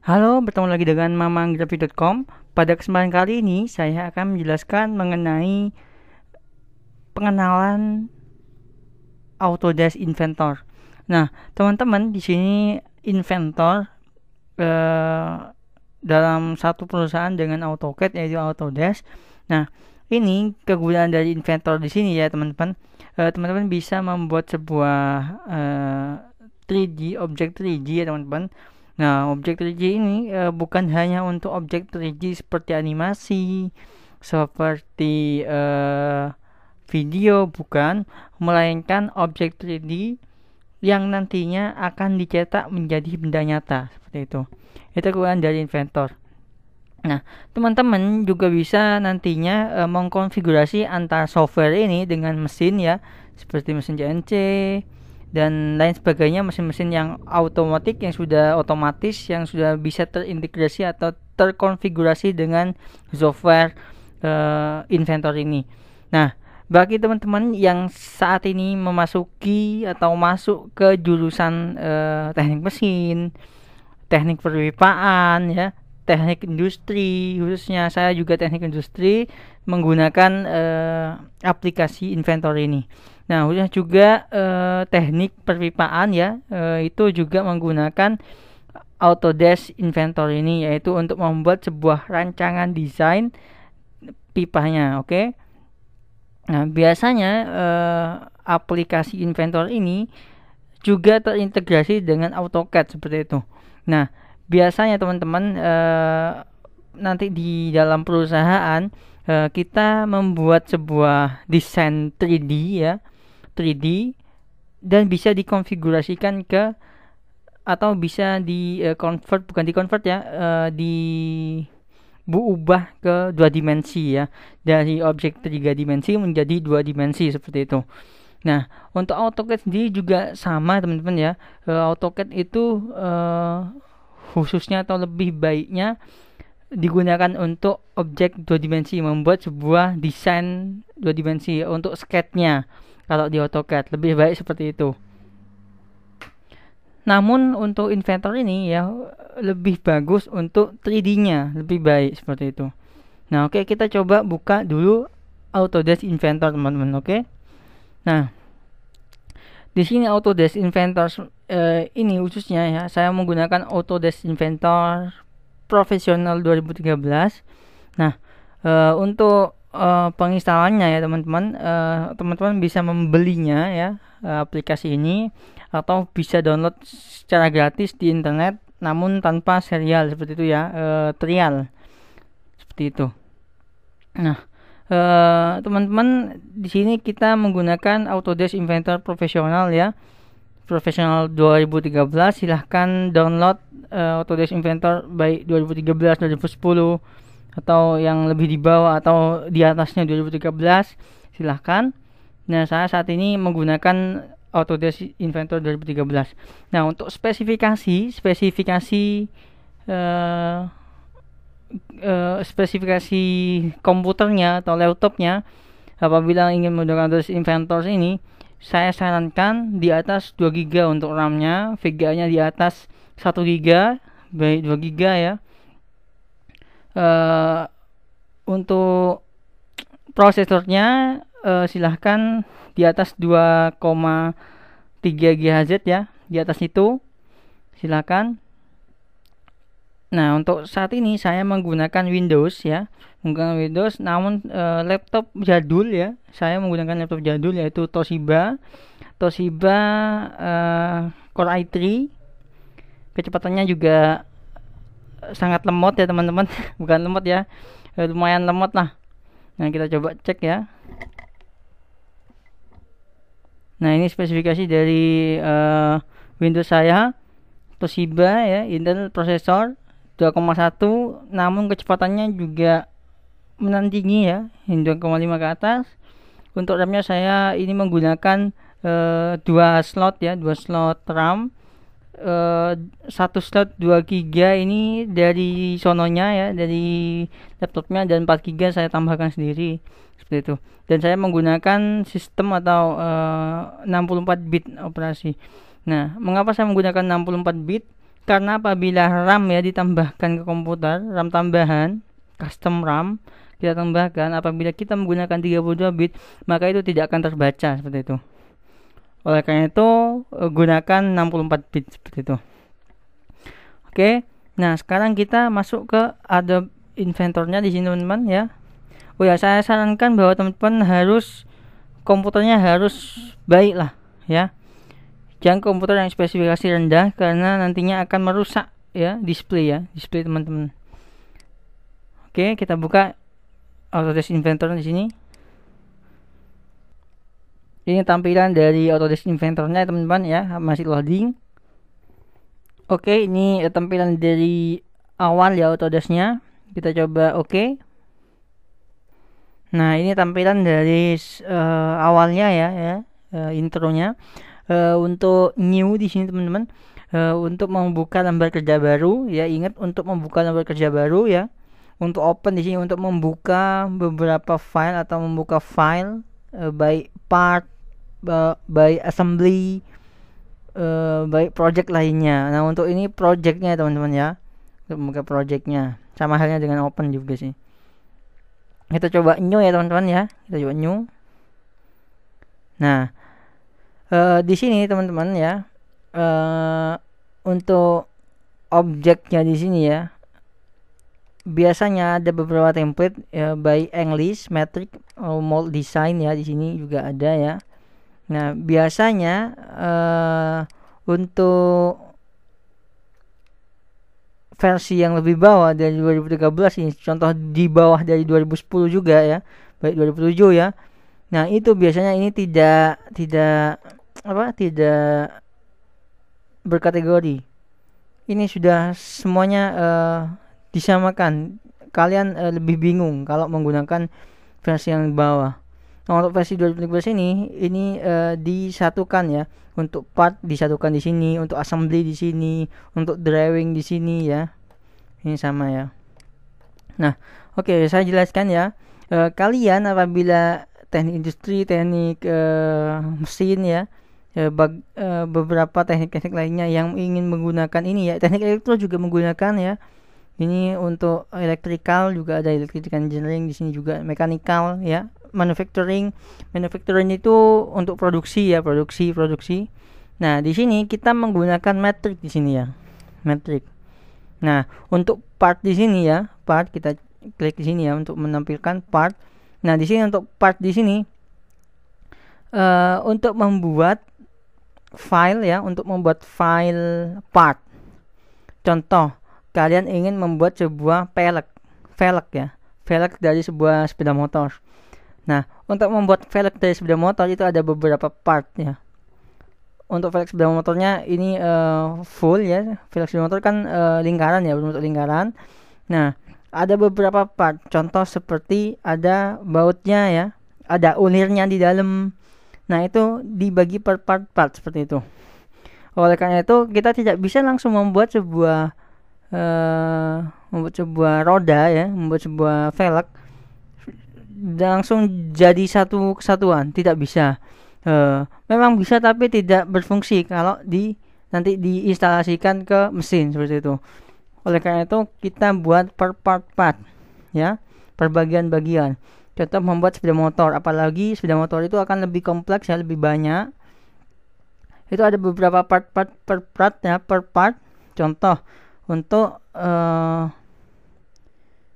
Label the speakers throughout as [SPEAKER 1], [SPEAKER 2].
[SPEAKER 1] Halo, bertemu lagi dengan mamanggrafi.com. Pada kesempatan kali ini saya akan menjelaskan mengenai pengenalan Autodesk Inventor. Nah, teman-teman di sini Inventor eh, dalam satu perusahaan dengan AutoCAD yaitu Autodesk. Nah, ini kegunaan dari Inventor di sini ya teman-teman. Eh, teman-teman bisa membuat sebuah eh, 3D objek 3D ya teman-teman Nah, objek 3D ini e, bukan hanya untuk objek 3D seperti animasi, seperti e, video, bukan, melainkan objek 3D yang nantinya akan dicetak menjadi benda nyata seperti itu. Itu kekuatan dari inventor. Nah, teman-teman juga bisa nantinya e, mengkonfigurasi antara software ini dengan mesin ya, seperti mesin CNC, dan lain sebagainya mesin-mesin yang otomatis yang sudah otomatis yang sudah bisa terintegrasi atau terkonfigurasi dengan software uh, inventor ini. Nah, bagi teman-teman yang saat ini memasuki atau masuk ke jurusan uh, teknik mesin, teknik perpipaan ya, teknik industri khususnya saya juga teknik industri menggunakan uh, aplikasi Inventor ini. Nah, khususnya juga uh, teknik perpipaan ya uh, itu juga menggunakan Autodesk Inventor ini yaitu untuk membuat sebuah rancangan desain pipanya, oke. Okay? Nah, biasanya aplikasi inventor ini juga terintegrasi dengan AutoCAD seperti itu. Nah, biasanya teman-teman uh, nanti di dalam perusahaan uh, kita membuat sebuah desain 3D ya 3D dan bisa dikonfigurasikan ke atau bisa di uh, convert bukan di convert ya uh, di diubah ke dua dimensi ya dari objek tiga dimensi menjadi dua dimensi seperti itu. Nah untuk AutoCAD sendiri juga sama teman-teman ya uh, AutoCAD itu uh, khususnya atau lebih baiknya digunakan untuk objek dua dimensi membuat sebuah desain dua dimensi untuk sketnya kalau di AutoCAD lebih baik seperti itu namun untuk inventor ini ya lebih bagus untuk 3D-nya lebih baik seperti itu nah oke okay, kita coba buka dulu Autodesk Inventor teman-teman oke okay? nah di sini Autodesk Inventor eh, ini khususnya ya saya menggunakan Autodesk Inventor Profesional 2013 nah eh, untuk eh, penginstalannya ya teman-teman eh, teman-teman bisa membelinya ya eh, aplikasi ini atau bisa download secara gratis di internet namun tanpa serial seperti itu ya uh, trial seperti itu nah Eh, teman-teman teman di sini kita menggunakan Autodesk Inventor profesional ya profesional 2013 silahkan download uh, Autodesk Inventor baik 2013 2010 atau yang lebih di bawah atau di atasnya 2013 silahkan nah saya saat ini menggunakan Autodesk Inventor 2013 nah untuk spesifikasi spesifikasi uh, uh, spesifikasi komputernya atau laptopnya apabila ingin menggunakan Windows Inventors ini saya sarankan di atas 2 GB untuk RAM-nya, VGA-nya di atas 1 GB, baik 2 GB ya. Uh, untuk prosesornya uh, silahkan di atas 2,3 GHz ya, di atas itu silahkan Nah, untuk saat ini saya menggunakan Windows ya, menggunakan Windows namun e, laptop jadul ya. Saya menggunakan laptop jadul yaitu Toshiba Toshiba e, Core i3. Kecepatannya juga sangat lemot ya, teman-teman. Bukan lemot ya. Eh, lumayan lemot lah. Nah, kita coba cek ya. Nah, ini spesifikasi dari e, Windows saya Toshiba ya, Intel prosesor 2,1 namun kecepatannya juga menandingi ya 2,5 ke atas untuk RAM-nya saya ini menggunakan eh, dua slot ya dua slot RAM eh, satu slot 2 giga ini dari sononya ya dari laptopnya dan 4 giga saya tambahkan sendiri seperti itu dan saya menggunakan sistem atau 64 eh, bit operasi nah mengapa saya menggunakan 64 bit karena apabila RAM ya ditambahkan ke komputer, RAM tambahan, custom RAM kita tambahkan apabila kita menggunakan 32 bit, maka itu tidak akan terbaca seperti itu. Oleh karena itu, eh, gunakan 64 bit seperti itu. Oke. Nah, sekarang kita masuk ke Adobe Inventornya di sini teman-teman ya. Oh ya, saya sarankan bahwa teman-teman harus komputernya harus baik lah ya Jangan komputer yang spesifikasi rendah karena nantinya akan merusak ya display ya, display teman-teman. Oke, kita buka Autodesk Inventor di sini. Ini tampilan dari Autodesk Inventornya teman-teman ya, masih loading. Oke, ini tampilan dari awal ya Autodesknya. Kita coba oke. Okay. Nah, ini tampilan dari uh, awalnya ya, ya uh, intronya uh, untuk new di sini teman-teman uh, untuk membuka lembar kerja baru ya ingat untuk membuka lembar kerja baru ya untuk open di sini untuk membuka beberapa file atau membuka file uh, baik part uh, by assembly uh, baik project lainnya nah untuk ini projectnya teman-teman ya untuk membuka projectnya sama halnya dengan open juga sih kita coba new ya teman-teman ya kita coba new nah uh, di sini teman-teman ya uh, untuk objeknya di sini ya biasanya ada beberapa template ya, by English, metric, eh, mold design ya di sini juga ada ya. Nah biasanya uh, untuk versi yang lebih bawah dari 2013 ini contoh di bawah dari 2010 juga ya baik 2007 ya nah itu biasanya ini tidak tidak apa tidak berkategori ini sudah semuanya uh, disamakan kalian uh, lebih bingung kalau menggunakan versi yang bawah nah untuk versi 2017 ini ini uh, disatukan ya untuk part disatukan di sini untuk assembly di sini untuk driving di sini ya ini sama ya nah oke okay, saya jelaskan ya uh, kalian apabila teknik industri teknik uh, mesin ya ya, bag, eh, beberapa teknik-teknik lainnya yang ingin menggunakan ini ya teknik elektro juga menggunakan ya ini untuk elektrikal juga ada electrical engineering di sini juga mechanical ya manufacturing manufacturing itu untuk produksi ya produksi produksi nah di sini kita menggunakan metric di sini ya metric nah untuk part di sini ya part kita klik di sini ya untuk menampilkan part nah di sini untuk part di sini uh, untuk membuat file ya untuk membuat file part. Contoh, kalian ingin membuat sebuah velg, velg ya, velg dari sebuah sepeda motor. Nah, untuk membuat velg dari sepeda motor itu ada beberapa part ya. Untuk velg sepeda motornya ini uh, full ya, velg sepeda motor kan uh, lingkaran ya, berbentuk lingkaran. Nah, ada beberapa part. Contoh seperti ada bautnya ya, ada ulirnya di dalam Nah, itu dibagi per part-part seperti itu. Oleh karena itu, kita tidak bisa langsung membuat sebuah uh, membuat sebuah roda ya, membuat sebuah velg langsung jadi satu kesatuan, tidak bisa. Uh, memang bisa tapi tidak berfungsi kalau di nanti diinstalasikan ke mesin seperti itu. Oleh karena itu, kita buat per part part ya, per bagian-bagian. Contoh membuat sepeda motor, apalagi sepeda motor itu akan lebih kompleks ya, lebih banyak. Itu ada beberapa part-part per part ya, per part. Contoh untuk uh,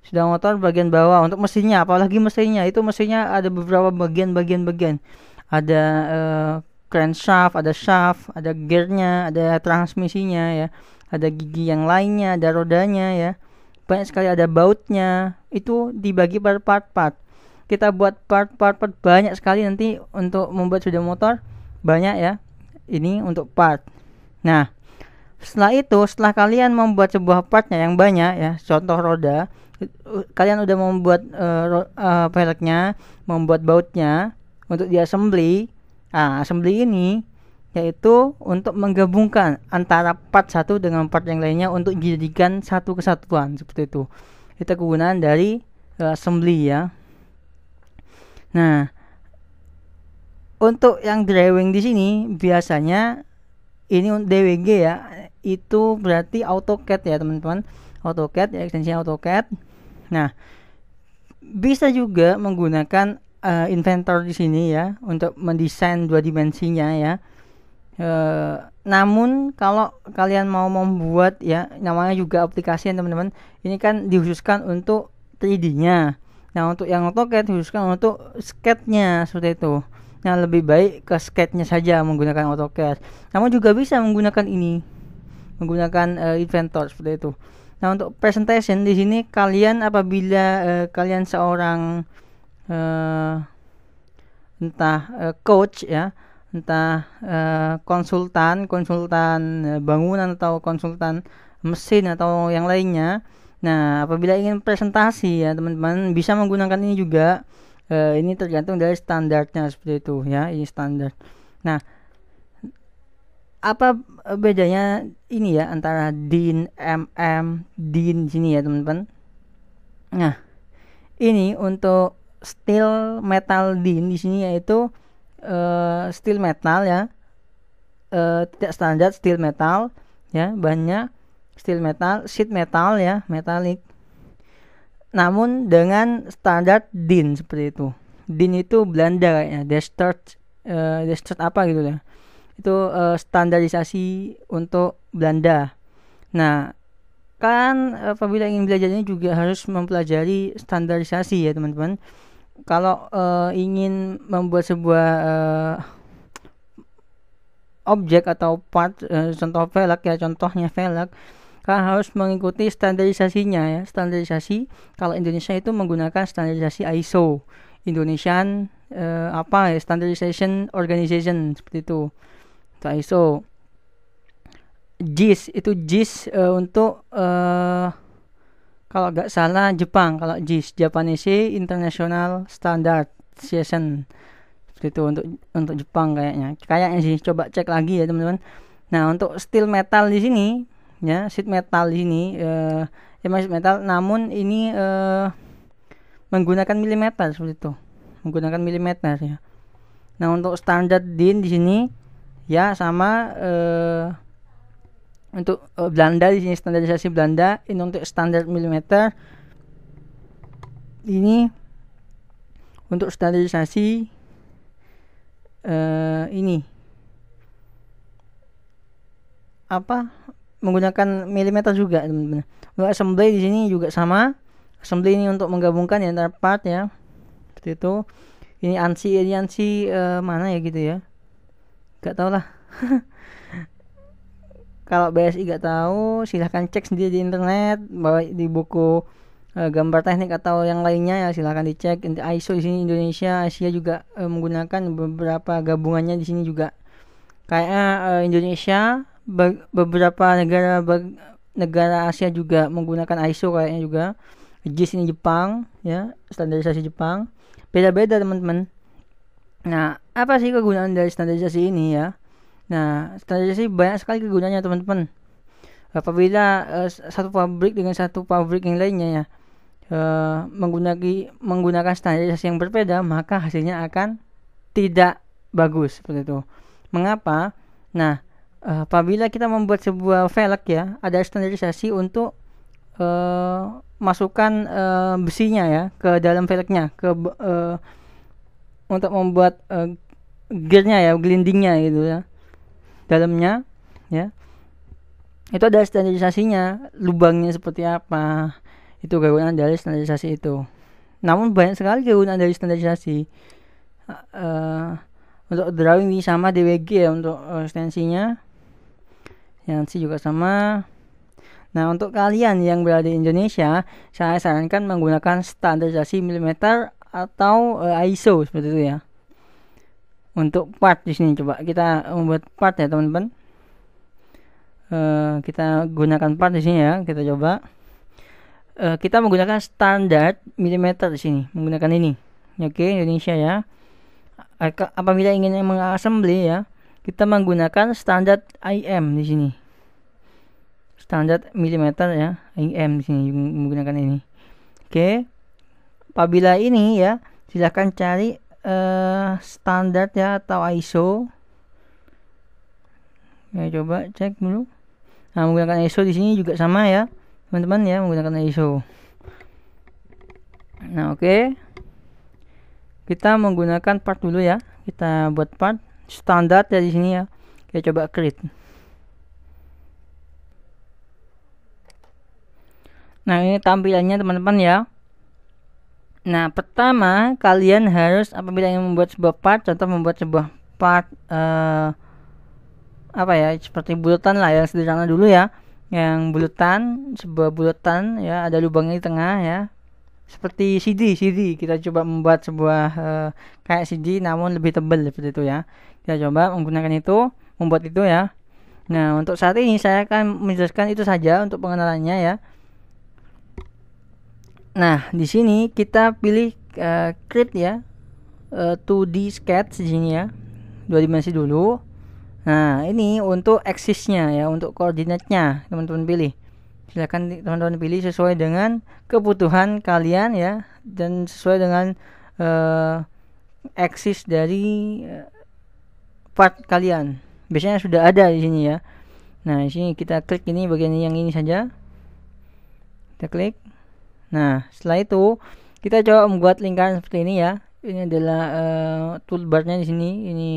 [SPEAKER 1] sepeda motor bagian bawah untuk mesinnya, apalagi mesinnya itu mesinnya ada beberapa bagian-bagian-bagian. Ada uh, eh, crankshaft, ada shaft, ada gearnya, ada transmisinya ya, ada gigi yang lainnya, ada rodanya ya. Banyak sekali ada bautnya. Itu dibagi per part-part kita buat part-part part banyak sekali nanti untuk membuat sepeda motor banyak ya ini untuk part nah setelah itu setelah kalian membuat sebuah partnya yang banyak ya contoh roda kalian udah membuat uh, eh, uh, eh, peleknya membuat bautnya untuk di assembly nah, assembly ini yaitu untuk menggabungkan antara part satu dengan part yang lainnya untuk dijadikan satu kesatuan seperti itu Kita kegunaan dari uh, assembly ya Nah, untuk yang drawing di sini biasanya ini DWG ya, itu berarti AutoCAD ya, teman-teman. AutoCAD ya ekstensi AutoCAD. Nah, bisa juga menggunakan uh, inventor di sini ya untuk mendesain dua dimensinya ya. Uh, namun kalau kalian mau membuat ya namanya juga aplikasi ya teman-teman ini kan dikhususkan untuk 3D-nya Nah untuk yang otoket khususkan untuk sketnya seperti itu. Nah lebih baik ke sketnya saja menggunakan otoket Namun juga bisa menggunakan ini, menggunakan uh, Inventor seperti itu. Nah untuk presentation di sini kalian apabila uh, kalian seorang uh, entah uh, coach ya, entah uh, konsultan, konsultan bangunan atau konsultan mesin atau yang lainnya Nah, apabila ingin presentasi ya teman-teman bisa menggunakan ini juga. E, ini tergantung dari standarnya seperti itu ya, ini standar. Nah, apa bedanya ini ya antara DIN, MM, DIN sini ya teman-teman. Nah, ini untuk steel metal DIN di sini yaitu e, steel metal ya E, tidak standar steel metal ya banyak steel metal, sheet metal ya, metalik. Namun dengan standar DIN seperti itu. DIN itu Belanda kayaknya, Destart uh, eh, Destart apa gitu ya. Itu uh, standarisasi untuk Belanda. Nah, kan eh, apabila ingin belajarnya juga harus mempelajari standarisasi ya, teman-teman. Kalau uh, ingin membuat sebuah uh, objek atau part uh, contoh velg ya contohnya velg maka harus mengikuti standarisasinya ya. Standarisasi kalau Indonesia itu menggunakan standarisasi ISO, Indonesian eh, apa ya Standardization Organization seperti itu. Itu ISO. JIS itu JIS eh, untuk eh, kalau nggak salah Jepang kalau JIS Japanese International Standard Session seperti itu untuk untuk Jepang kayaknya kayaknya sih coba cek lagi ya teman-teman nah untuk steel metal di sini ya sheet metal ini uh, ya masih metal namun ini uh, menggunakan milimeter seperti itu menggunakan milimeter ya nah untuk standar DIN di sini ya sama uh, untuk uh, Belanda di sini standarisasi Belanda ini untuk standar milimeter ini untuk standarisasi uh, ini apa menggunakan milimeter juga teman-teman. Untuk assembly di sini juga sama. Assembly ini untuk menggabungkan yang antara ya. Seperti itu. Ini ansi ini ansi uh, mana ya gitu ya. Gak tau lah. Kalau BSI gak tahu, silahkan cek sendiri di internet, bahwa di buku uh, gambar teknik atau yang lainnya ya silahkan dicek. ISO di sini Indonesia, Asia juga uh, menggunakan beberapa gabungannya di sini juga. Kayaknya uh, Indonesia be beberapa negara negara Asia juga menggunakan ISO kayaknya juga JIS ini Jepang ya standarisasi Jepang beda-beda teman-teman nah apa sih kegunaan dari standarisasi ini ya nah standarisasi banyak sekali kegunaannya teman-teman apabila uh, satu pabrik dengan satu pabrik yang lainnya ya uh, eh, menggunakan menggunakan standarisasi yang berbeda maka hasilnya akan tidak bagus seperti itu mengapa nah Eh, apabila kita membuat sebuah velg ya ada standarisasi untuk uh, masukkan uh, besinya ya ke dalam velgnya ke uh, untuk membuat uh, gearnya ya gelindingnya gitu ya dalamnya ya itu ada standarisasinya lubangnya seperti apa itu kegunaan dari standarisasi itu namun banyak sekali kegunaan dari standarisasi uh, untuk drawing ini sama DWG ya untuk uh, stensinya nanti juga sama. Nah, untuk kalian yang berada di Indonesia, saya sarankan menggunakan standarisasi milimeter atau uh, eh, ISO seperti itu ya. Untuk part di sini coba kita membuat part ya, teman-teman. Uh, kita gunakan part di sini ya, kita coba. Uh, kita menggunakan standar milimeter di sini, menggunakan ini. Oke, Indonesia ya. Apabila ingin mengassembly ya, kita menggunakan standar IM di sini standar milimeter ya ini di sini menggunakan ini oke okay. apabila ini ya silahkan cari uh, standar ya atau ISO ya coba cek dulu nah menggunakan ISO di sini juga sama ya teman-teman ya menggunakan ISO nah oke okay. kita menggunakan part dulu ya kita buat part standar ya di sini ya kita coba create Nah, ini tampilannya teman-teman ya. Nah, pertama kalian harus apabila ingin membuat sebuah part, contoh membuat sebuah part uh, apa ya, seperti bulatan lah yang sederhana dulu ya. Yang bulatan, sebuah bulatan ya, ada lubangnya di tengah ya. Seperti CD, CD kita coba membuat sebuah uh, kayak CD namun lebih tebal seperti itu ya. Kita coba menggunakan itu, membuat itu ya. Nah, untuk saat ini saya akan menjelaskan itu saja untuk pengenalannya ya. Nah, di sini kita pilih uh, create ya. Uh, eh, 2D sketch di sini ya. Dua dimensi dulu. Nah, ini untuk axisnya ya, untuk koordinatnya teman-teman pilih. silakan teman-teman pilih sesuai dengan kebutuhan kalian ya dan sesuai dengan uh, axis dari part kalian. Biasanya sudah ada di sini ya. Nah, di sini kita klik ini bagian yang ini saja. Kita klik. Nah, setelah itu kita coba membuat lingkaran seperti ini ya. Ini adalah uh, toolbarnya di sini. Ini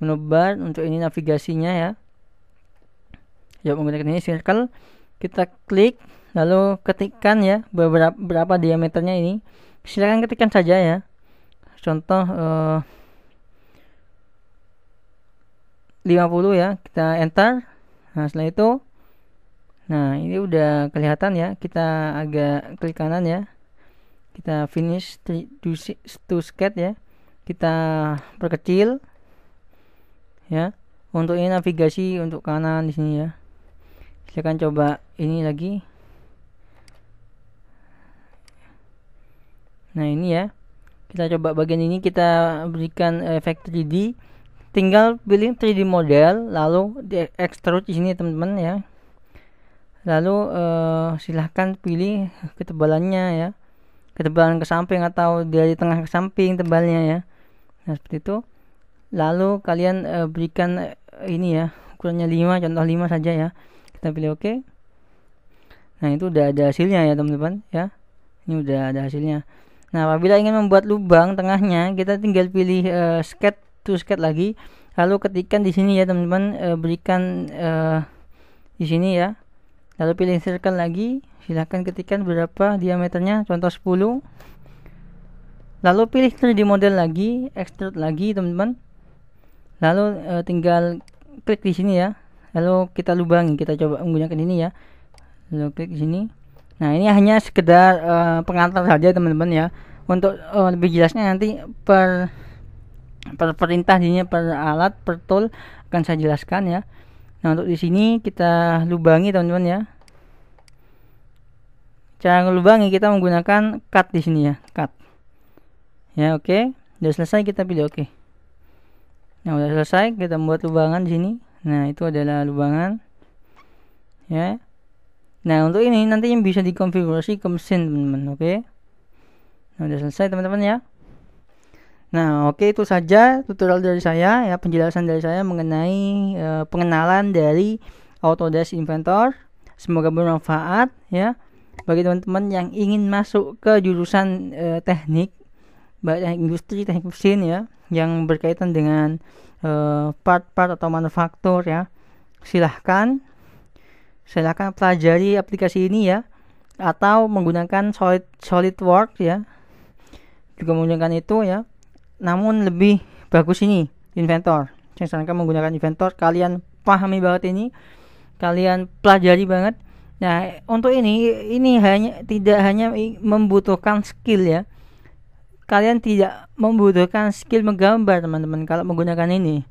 [SPEAKER 1] menu bar untuk ini navigasinya ya. Coba menggunakan ini circle. Kita klik lalu ketikkan ya beberapa berapa diameternya ini. Silakan ketikkan saja ya. Contoh eh, uh, 50 ya. Kita enter. Nah, setelah itu Nah, ini udah kelihatan ya. Kita agak klik kanan ya. Kita finish to sketch ya. Kita perkecil ya. Untuk ini navigasi untuk kanan di sini ya. Silakan coba ini lagi. Nah, ini ya. Kita coba bagian ini kita berikan efek 3D. Tinggal pilih 3D model lalu di extrude di sini teman-teman ya lalu uh, silahkan pilih ketebalannya ya ketebalan ke samping atau dari tengah ke samping tebalnya ya nah seperti itu lalu kalian uh, berikan uh, ini ya ukurannya 5 contoh 5 saja ya kita pilih oke okay. nah itu udah ada hasilnya ya teman-teman ya ini udah ada hasilnya nah apabila ingin membuat lubang tengahnya kita tinggal pilih uh, sketch to sketch lagi lalu ketikkan di sini ya teman-teman uh, berikan uh, di sini ya lalu pilih circle lagi silahkan ketikkan berapa diameternya contoh 10 lalu pilih 3D model lagi extrude lagi teman-teman lalu e, tinggal klik di sini ya lalu kita lubangi kita coba menggunakan ini ya lalu klik di sini nah ini hanya sekedar e, pengantar saja teman-teman ya untuk e, lebih jelasnya nanti per per perintah per alat per tool akan saya jelaskan ya Nah, untuk di sini kita lubangi teman-teman ya. Cara lubangi kita menggunakan cut di sini ya, cut. Ya, oke. Okay. Udah selesai kita pilih oke. Okay. Nah, udah selesai kita membuat lubangan di sini. Nah, itu adalah lubangan. Ya. Nah, untuk ini nantinya bisa dikonfigurasi ke mesin, teman-teman, oke. Okay. Nah, udah selesai teman-teman ya. Nah, oke okay, itu saja tutorial dari saya ya penjelasan dari saya mengenai uh, pengenalan dari Autodesk Inventor. Semoga bermanfaat ya bagi teman-teman yang ingin masuk ke jurusan uh, teknik baik teknik industri, teknik mesin ya yang berkaitan dengan eh, part-part uh, atau manufaktur ya. Silahkan silahkan pelajari aplikasi ini ya atau menggunakan solid work ya juga menggunakan itu ya namun lebih bagus ini inventor saya sarankan menggunakan inventor kalian pahami banget ini kalian pelajari banget nah untuk ini ini hanya tidak hanya membutuhkan skill ya kalian tidak membutuhkan skill menggambar teman-teman kalau menggunakan ini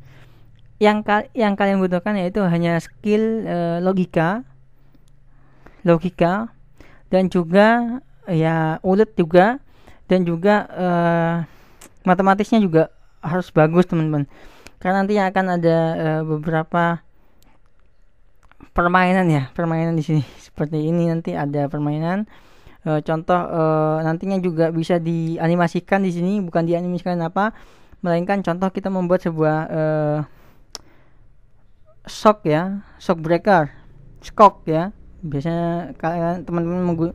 [SPEAKER 1] yang ka yang kalian butuhkan yaitu hanya skill e, logika logika dan juga ya ulet juga dan juga uh, matematisnya juga harus bagus teman-teman karena nanti akan ada uh, beberapa permainan ya permainan di sini seperti ini nanti ada permainan e, contoh e, nantinya juga bisa dianimasikan di sini bukan dianimasikan apa melainkan contoh kita membuat sebuah e, shock ya shock breaker shock ya biasanya kalian teman-teman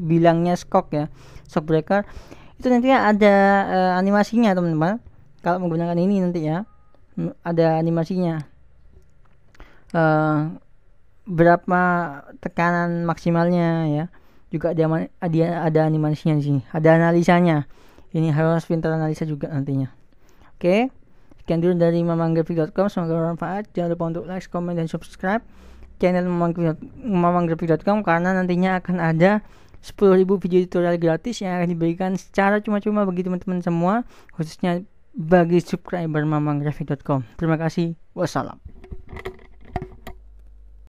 [SPEAKER 1] bilangnya shock ya shock breaker itu nantinya ada uh, animasinya teman-teman kalau menggunakan ini nanti ya hmm, ada animasinya uh, berapa tekanan maksimalnya ya juga ada ada animasinya di sini ada analisanya ini harus pintar analisa juga nantinya oke okay. sekian dulu dari mamanggrafik.com semoga bermanfaat jangan lupa untuk like comment dan subscribe channel mamanggrafik.com karena nantinya akan ada 10.000 video tutorial gratis yang akan diberikan secara cuma-cuma bagi teman-teman semua khususnya bagi subscriber mamangrafi.com. Terima kasih. Wassalam.